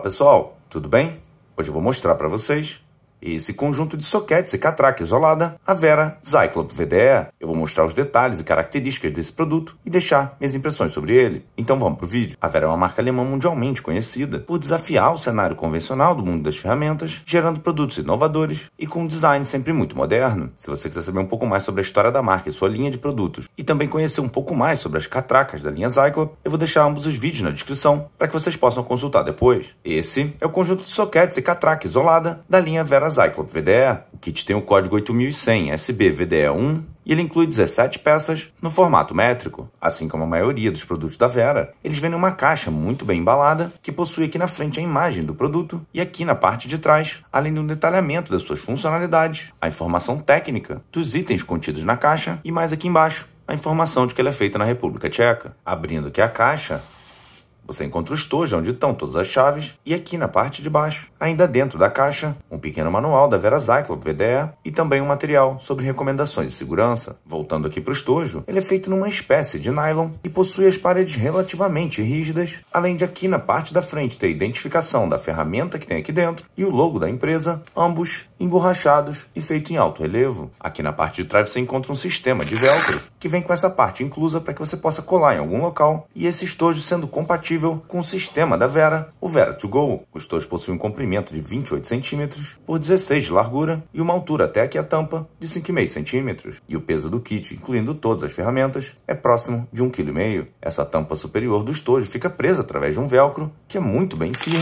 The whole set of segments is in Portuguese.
pessoal, tudo bem? Hoje eu vou mostrar para vocês esse conjunto de soquetes e catraca isolada, a Vera Zyclop VDE. Eu vou mostrar os detalhes e características desse produto e deixar minhas impressões sobre ele. Então vamos para o vídeo. A Vera é uma marca alemã mundialmente conhecida por desafiar o cenário convencional do mundo das ferramentas, gerando produtos inovadores e com um design sempre muito moderno. Se você quiser saber um pouco mais sobre a história da marca e sua linha de produtos, e também conhecer um pouco mais sobre as catracas da linha Zyclop, eu vou deixar ambos os vídeos na descrição para que vocês possam consultar depois. Esse é o conjunto de soquetes e catraca isolada da linha Vera a Cyclop VDE, o kit tem o código 8100 SB-VDE1 e ele inclui 17 peças no formato métrico. Assim como a maioria dos produtos da Vera, eles vêm em uma caixa muito bem embalada que possui aqui na frente a imagem do produto e aqui na parte de trás, além de um detalhamento das suas funcionalidades, a informação técnica dos itens contidos na caixa e mais aqui embaixo a informação de que ela é feita na República Tcheca. Abrindo aqui a caixa, você encontra o estojo onde estão todas as chaves e aqui na parte de baixo, ainda dentro da caixa, um pequeno manual da Vera Zyklop VDE e também um material sobre recomendações de segurança. Voltando aqui para o estojo, ele é feito numa espécie de nylon e possui as paredes relativamente rígidas, além de aqui na parte da frente ter a identificação da ferramenta que tem aqui dentro e o logo da empresa, ambos emborrachados e feito em alto relevo. Aqui na parte de trás você encontra um sistema de velcro que vem com essa parte inclusa para que você possa colar em algum local e esse estojo sendo compatível compatível com o sistema da Vera. O Vera 2 Go, os dois possuem um comprimento de 28 cm por 16 de largura e uma altura até aqui a tampa de 5,5 cm. E o peso do kit, incluindo todas as ferramentas, é próximo de 1,5 kg. Essa tampa superior do estojo fica presa através de um velcro que é muito bem firme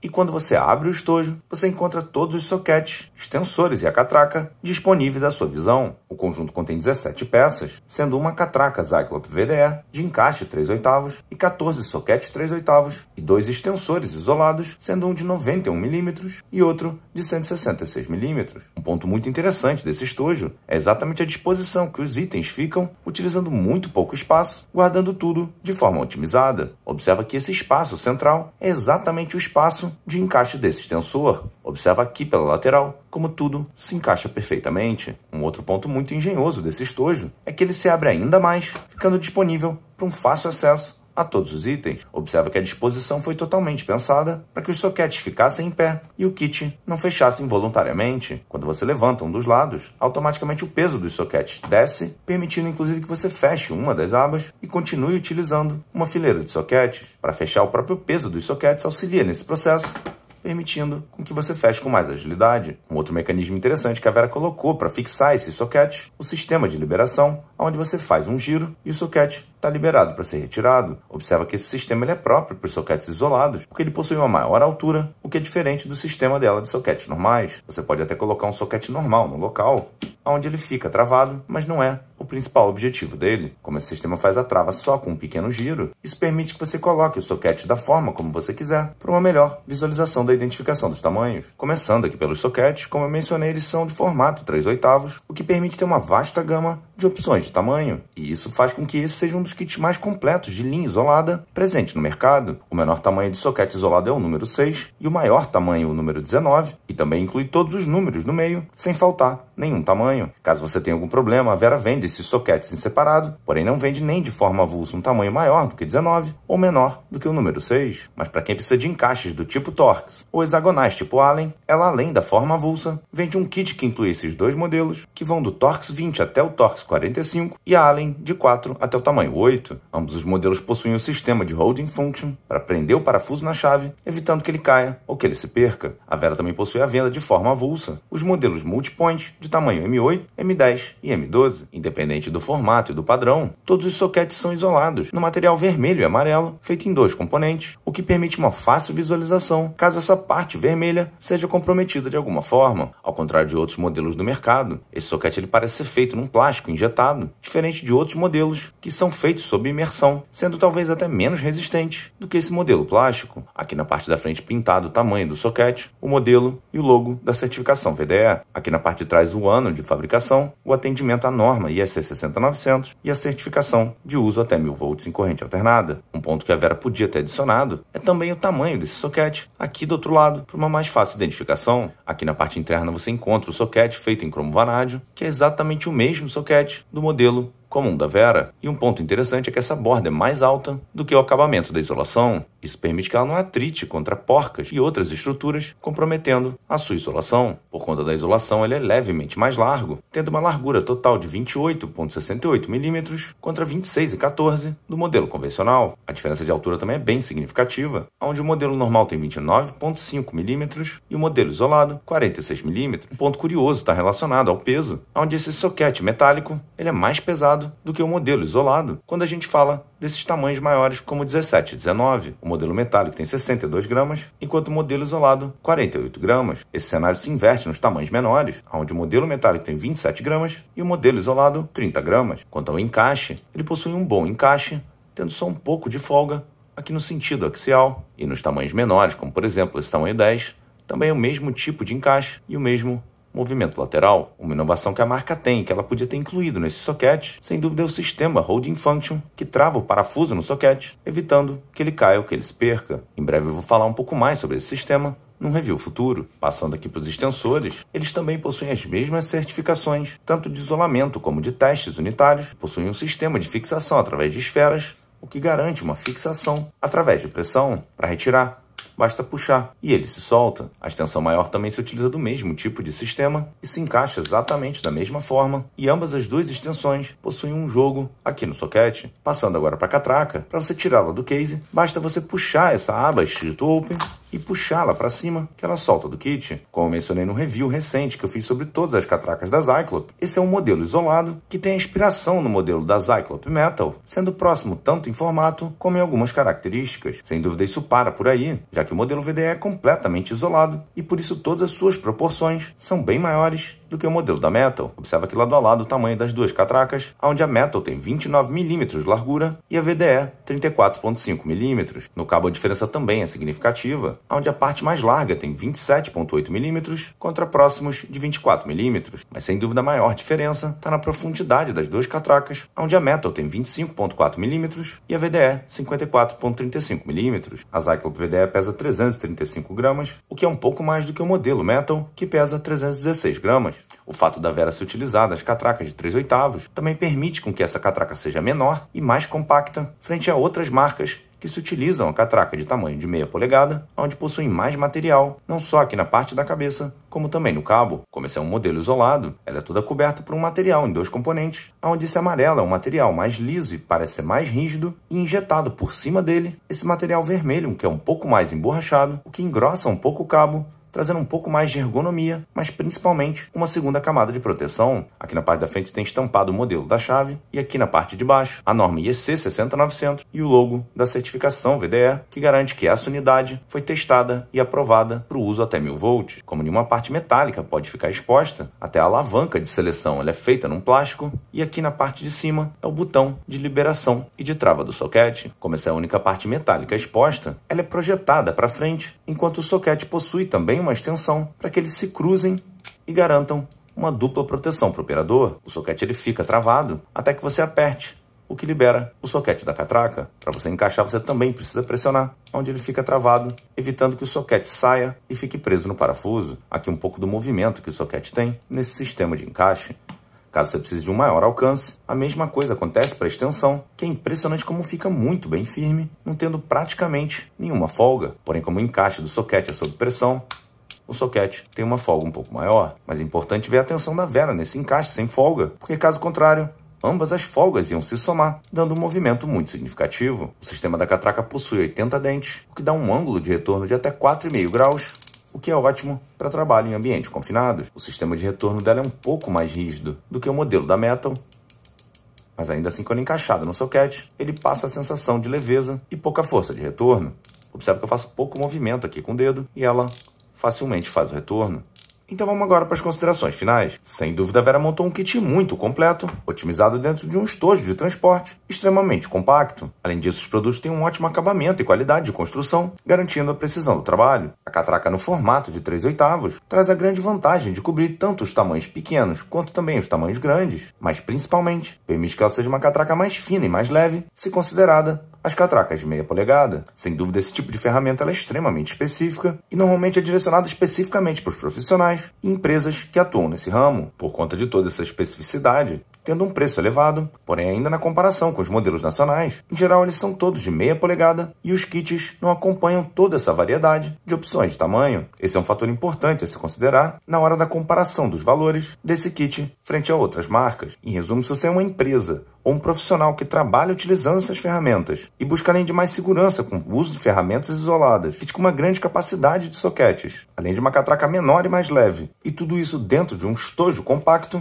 e quando você abre o estojo, você encontra todos os soquetes, extensores e a catraca disponíveis à sua visão. O conjunto contém 17 peças, sendo uma catraca Zyklop VDE de encaixe 3 oitavos e 14 soquetes 3 oitavos e dois extensores isolados, sendo um de 91 mm e outro de 166 mm. Um ponto muito interessante desse estojo é exatamente a disposição que os itens ficam, utilizando muito pouco espaço, guardando tudo de forma otimizada. Observa que esse espaço central é exatamente o espaço de encaixe desse extensor. Observa aqui pela lateral como tudo se encaixa perfeitamente. Um outro ponto muito engenhoso desse estojo é que ele se abre ainda mais, ficando disponível para um fácil acesso a todos os itens. Observa que a disposição foi totalmente pensada para que os soquetes ficassem em pé e o kit não fechasse involuntariamente. Quando você levanta um dos lados, automaticamente o peso dos soquetes desce, permitindo inclusive que você feche uma das abas e continue utilizando uma fileira de soquetes. Para fechar, o próprio peso dos soquetes auxilia nesse processo, permitindo com que você feche com mais agilidade. Um outro mecanismo interessante que a Vera colocou para fixar esses soquetes, o sistema de liberação, onde você faz um giro e o soquete está liberado para ser retirado. Observa que esse sistema ele é próprio para os soquetes isolados, porque ele possui uma maior altura, o que é diferente do sistema dela de soquetes normais. Você pode até colocar um soquete normal no local, onde ele fica travado, mas não é o principal objetivo dele. Como esse sistema faz a trava só com um pequeno giro, isso permite que você coloque o soquete da forma como você quiser, para uma melhor visualização da identificação dos tamanhos. Começando aqui pelos soquetes, como eu mencionei, eles são de formato 3 oitavos, o que permite ter uma vasta gama de opções de tamanho, e isso faz com que esse seja um dos kits mais completos de linha isolada presente no mercado. O menor tamanho de soquete isolado é o número 6 e o maior tamanho é o número 19, e também inclui todos os números no meio, sem faltar nenhum tamanho. Caso você tenha algum problema, a Vera vende esses soquetes em separado, porém não vende nem de forma avulsa um tamanho maior do que 19 ou menor do que o número 6. Mas para quem precisa de encaixes do tipo Torx ou hexagonais tipo Allen, ela além da forma avulsa, vende um kit que inclui esses dois modelos, que vão do Torx 20 até o Torx 45 e a Allen de 4 até o tamanho 8. Ambos os modelos possuem o sistema de holding function para prender o parafuso na chave, evitando que ele caia ou que ele se perca. A Vera também possui a venda de forma avulsa, os modelos multipoint de tamanho M8, M10 e M12. Independente do formato e do padrão, todos os soquetes são isolados no material vermelho e amarelo, feito em dois componentes, o que permite uma fácil visualização caso essa parte vermelha seja comprometida de alguma forma. Ao contrário de outros modelos do mercado, esse soquete ele parece ser feito num plástico injetado, diferente de outros modelos que são feitos sob imersão, sendo talvez até menos resistente do que esse modelo plástico. Aqui na parte da frente pintado o tamanho do soquete, o modelo e o logo da certificação VDE. Aqui na parte de trás o ano de fabricação, o atendimento à norma IEC 60900 e a certificação de uso até 1000 volts em corrente alternada. Um ponto que a Vera podia ter adicionado é também o tamanho desse soquete aqui do outro lado para uma mais fácil identificação. Aqui na parte interna você encontra o soquete feito em cromo vanádio, que é exatamente o mesmo soquete do modelo comum da Vera. E um ponto interessante é que essa borda é mais alta do que o acabamento da isolação. Isso permite que ela não atrite contra porcas e outras estruturas, comprometendo a sua isolação. Por conta da isolação, ele é levemente mais largo, tendo uma largura total de 28,68 mm contra 26,14 do modelo convencional. A diferença de altura também é bem significativa, onde o modelo normal tem 29,5 mm e o modelo isolado 46 mm. Um ponto curioso está relacionado ao peso, onde esse soquete metálico ele é mais pesado do que o modelo isolado quando a gente fala desses tamanhos maiores como 17 e 19. O modelo metálico tem 62 gramas, enquanto o modelo isolado 48 gramas. Esse cenário se inverte nos tamanhos menores, onde o modelo metálico tem 27 gramas e o modelo isolado 30 gramas. Quanto ao encaixe, ele possui um bom encaixe, tendo só um pouco de folga aqui no sentido axial e nos tamanhos menores, como por exemplo esse tamanho 10, também é o mesmo tipo de encaixe e o mesmo movimento lateral. Uma inovação que a marca tem, que ela podia ter incluído nesse soquete, sem dúvida é o sistema Holding Function, que trava o parafuso no soquete, evitando que ele caia ou que ele se perca. Em breve eu vou falar um pouco mais sobre esse sistema, num review futuro. Passando aqui para os extensores, eles também possuem as mesmas certificações, tanto de isolamento como de testes unitários, possuem um sistema de fixação através de esferas, o que garante uma fixação através de pressão para retirar basta puxar e ele se solta. A extensão maior também se utiliza do mesmo tipo de sistema e se encaixa exatamente da mesma forma, e ambas as duas extensões possuem um jogo aqui no soquete. Passando agora para a catraca, para você tirá-la do case, basta você puxar essa aba escrito Open e puxá-la para cima, que ela solta do kit. Como mencionei no review recente que eu fiz sobre todas as catracas da Zyklop, esse é um modelo isolado que tem inspiração no modelo da Zyklop Metal, sendo próximo tanto em formato como em algumas características. Sem dúvida isso para por aí, já que o modelo VDE é completamente isolado e por isso todas as suas proporções são bem maiores do que o modelo da Metal. Observa que lado a lado o tamanho das duas catracas, onde a Metal tem 29 mm de largura e a VDE 34,5 mm. No cabo a diferença também é significativa, onde a parte mais larga tem 27,8 mm contra próximos de 24 mm. Mas sem dúvida a maior diferença está na profundidade das duas catracas, onde a Metal tem 25,4 mm e a VDE 54,35 mm. A Zyklop VDE pesa 335 gramas, o que é um pouco mais do que o modelo Metal, que pesa 316 gramas. O fato da Vera ser utilizada as catracas de 3 oitavos também permite com que essa catraca seja menor e mais compacta frente a outras marcas que se utilizam a catraca de tamanho de meia polegada, onde possuem mais material, não só aqui na parte da cabeça, como também no cabo. Como esse é um modelo isolado, ela é toda coberta por um material em dois componentes, onde esse amarelo é um material mais liso e parece ser mais rígido, e injetado por cima dele esse material vermelho, que é um pouco mais emborrachado, o que engrossa um pouco o cabo trazendo um pouco mais de ergonomia, mas principalmente uma segunda camada de proteção. Aqui na parte da frente tem estampado o modelo da chave e aqui na parte de baixo a norma IEC 60900 e o logo da certificação VDE, que garante que essa unidade foi testada e aprovada para o uso até 1000 volts. Como nenhuma parte metálica pode ficar exposta, até a alavanca de seleção ela é feita num plástico e aqui na parte de cima é o botão de liberação e de trava do soquete. Como essa é a única parte metálica exposta, ela é projetada para frente, enquanto o soquete possui também uma uma extensão para que eles se cruzem e garantam uma dupla proteção para o operador. O soquete ele fica travado até que você aperte, o que libera o soquete da catraca. Para você encaixar, você também precisa pressionar onde ele fica travado, evitando que o soquete saia e fique preso no parafuso. Aqui um pouco do movimento que o soquete tem nesse sistema de encaixe. Caso você precise de um maior alcance, a mesma coisa acontece para a extensão, que é impressionante como fica muito bem firme, não tendo praticamente nenhuma folga. Porém, como o encaixe do soquete é sob pressão, o soquete tem uma folga um pouco maior. Mas é importante ver a tensão da vela nesse encaixe sem folga, porque caso contrário, ambas as folgas iam se somar, dando um movimento muito significativo. O sistema da catraca possui 80 dentes, o que dá um ângulo de retorno de até 4,5 graus, o que é ótimo para trabalho em ambientes confinados. O sistema de retorno dela é um pouco mais rígido do que o modelo da Metal, mas ainda assim quando encaixado no soquete, ele passa a sensação de leveza e pouca força de retorno. Observe que eu faço pouco movimento aqui com o dedo e ela facilmente faz o retorno. Então vamos agora para as considerações finais. Sem dúvida, a Vera montou um kit muito completo, otimizado dentro de um estojo de transporte, extremamente compacto. Além disso, os produtos têm um ótimo acabamento e qualidade de construção, garantindo a precisão do trabalho. A catraca no formato de 3 oitavos traz a grande vantagem de cobrir tanto os tamanhos pequenos quanto também os tamanhos grandes, mas principalmente permite que ela seja uma catraca mais fina e mais leve, se considerada as catracas de meia polegada, sem dúvida esse tipo de ferramenta é extremamente específica e normalmente é direcionada especificamente para os profissionais e empresas que atuam nesse ramo. Por conta de toda essa especificidade, tendo um preço elevado, porém ainda na comparação com os modelos nacionais, em geral eles são todos de meia polegada e os kits não acompanham toda essa variedade de opções de tamanho. Esse é um fator importante a se considerar na hora da comparação dos valores desse kit frente a outras marcas. Em resumo, se você é uma empresa ou um profissional que trabalha utilizando essas ferramentas e busca além de mais segurança com o uso de ferramentas isoladas, kit com uma grande capacidade de soquetes, além de uma catraca menor e mais leve, e tudo isso dentro de um estojo compacto,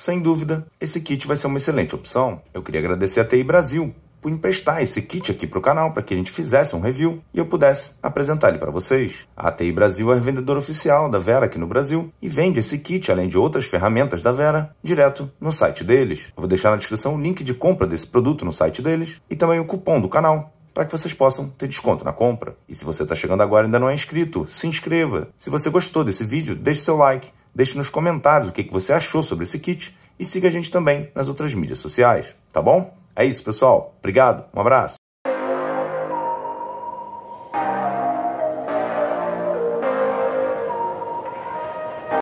sem dúvida, esse kit vai ser uma excelente opção. Eu queria agradecer a TI Brasil por emprestar esse kit aqui para o canal para que a gente fizesse um review e eu pudesse apresentar ele para vocês. A ATI Brasil é a vendedora oficial da Vera aqui no Brasil e vende esse kit, além de outras ferramentas da Vera, direto no site deles. Eu vou deixar na descrição o link de compra desse produto no site deles e também o cupom do canal para que vocês possam ter desconto na compra. E se você está chegando agora e ainda não é inscrito, se inscreva. Se você gostou desse vídeo, deixe seu like. Deixe nos comentários o que você achou sobre esse kit e siga a gente também nas outras mídias sociais, tá bom? É isso, pessoal. Obrigado, um abraço.